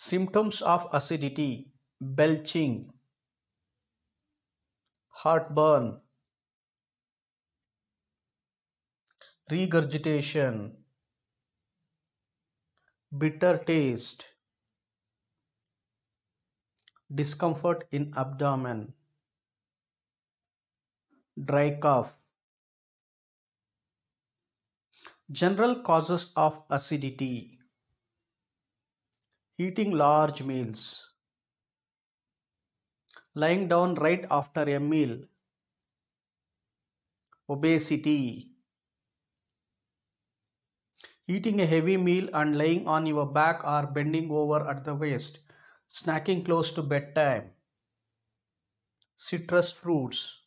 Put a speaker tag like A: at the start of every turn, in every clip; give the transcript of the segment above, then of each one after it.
A: Symptoms of acidity, belching, heartburn, regurgitation, bitter taste, discomfort in abdomen, dry cough. General causes of acidity Eating large meals. Lying down right after a meal. Obesity. Eating a heavy meal and lying on your back or bending over at the waist. Snacking close to bedtime. Citrus fruits.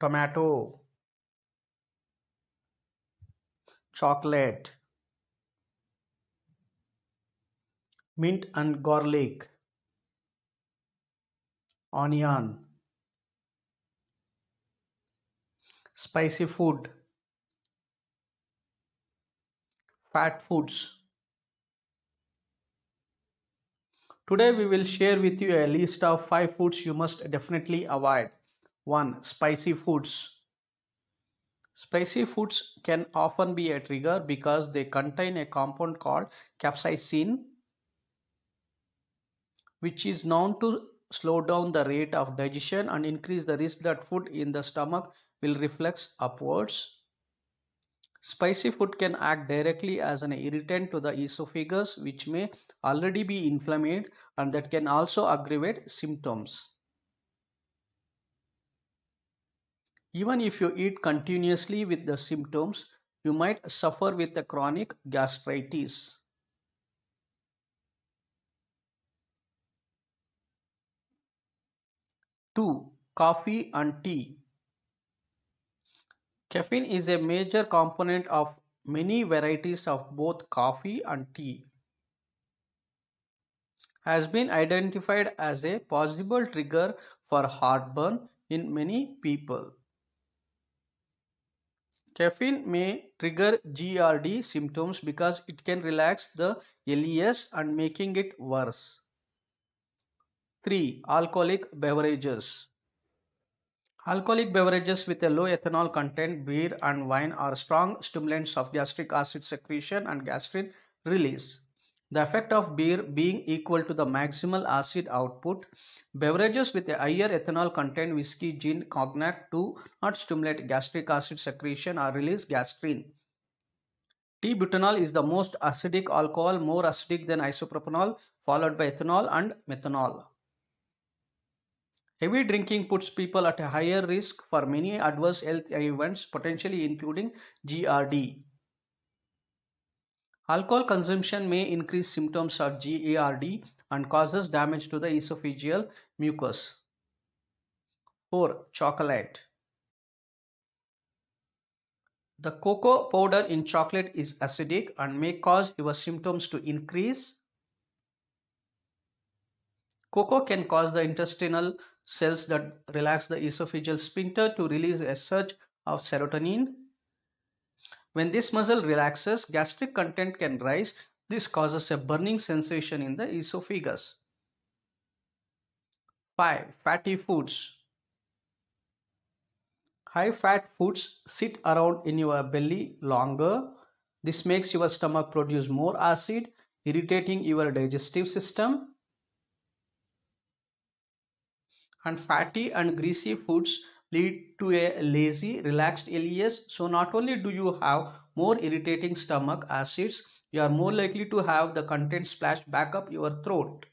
A: Tomato. Chocolate mint and garlic, onion, spicy food, fat foods. Today we will share with you a list of 5 foods you must definitely avoid. 1. Spicy foods. Spicy foods can often be a trigger because they contain a compound called capsaicin which is known to slow down the rate of digestion and increase the risk that food in the stomach will reflex upwards. Spicy food can act directly as an irritant to the esophagus which may already be inflamed and that can also aggravate symptoms. Even if you eat continuously with the symptoms, you might suffer with a chronic gastritis. 2. Coffee and tea. Caffeine is a major component of many varieties of both coffee and tea has been identified as a possible trigger for heartburn in many people. Caffeine may trigger GRD symptoms because it can relax the LES and making it worse. 3. Alcoholic beverages. Alcoholic beverages with a low ethanol content, beer and wine are strong stimulants of gastric acid secretion and gastrin release. The effect of beer being equal to the maximal acid output. Beverages with a higher ethanol content, whiskey, gin, cognac do not stimulate gastric acid secretion or release gastrin. T-butanol is the most acidic alcohol, more acidic than isopropanol, followed by ethanol and methanol. Heavy drinking puts people at a higher risk for many adverse health events, potentially including GRD. Alcohol consumption may increase symptoms of GERD and causes damage to the esophageal mucus. 4. Chocolate The cocoa powder in chocolate is acidic and may cause your symptoms to increase Cocoa can cause the intestinal cells that relax the esophageal sphincter to release a surge of serotonin. When this muscle relaxes, gastric content can rise. This causes a burning sensation in the esophagus. 5. Fatty foods. High fat foods sit around in your belly longer. This makes your stomach produce more acid, irritating your digestive system. and fatty and greasy foods lead to a lazy, relaxed LES. So not only do you have more irritating stomach acids, you are more likely to have the content splash back up your throat.